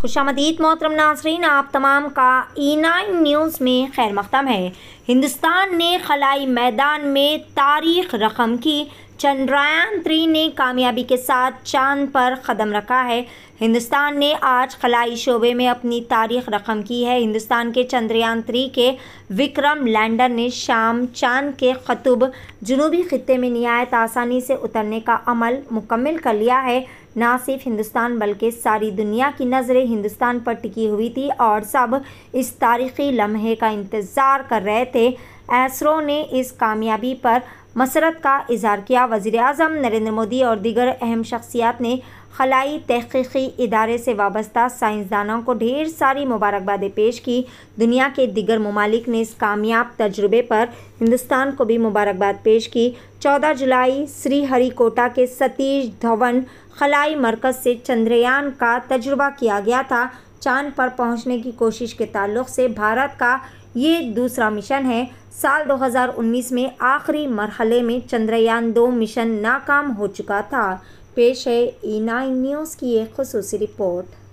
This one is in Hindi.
खुशामदीद मोहतरम नासरीन आप तमाम का ई e नाइन न्यूज़ में खैर मकदम है हिंदुस्तान ने खलाई मैदान में तारीख रकम की चंद्रयान थ्री ने कामयाबी के साथ चांद पर कदम रखा है हिंदुस्तान ने आज खलाई शोबे में अपनी तारीख रकम की है हिंदुस्तान के चंद्रयान थ्री के विक्रम लैंडर ने शाम चांद के खतुब जनूबी खत्े में नहायत आसानी से उतरने का अमल मुकम्मल कर लिया है ना सिर्फ हिंदुस्तान बल्कि सारी दुनिया की नज़रें हिंदुस्तान पर टिकी हुई थी और सब इस तारीख़ी लम्हे का इंतज़ार कर रहे थे एसरो ने इस कामयाबी पर मसरत का इजहार किया वज़र अजम नरेंद्र मोदी और दीगर अहम शख्सियात ने खलाई तहकीकी इदारे से वाबस्ता साइंसदानों को ढेर सारी मुबारकबादें पेश की दुनिया के दिगर ममालिक ने इस कामयाब तजुर्बे पर हिंदुस्तान को भी मुबारकबाद पेश की 14 जुलाई श्री हरिकोटा के सतीश धवन खलाई मरकज़ से चंद्रयान का तजुर्बा किया गया था चांद पर पहुंचने की कोशिश के ताल्लुक से भारत का ये दूसरा मिशन है साल 2019 में आखिरी मरहले में चंद्रयान दो मिशन नाकाम हो चुका था पेश है ई नाइन न्यूज़ की एक खसूस रिपोर्ट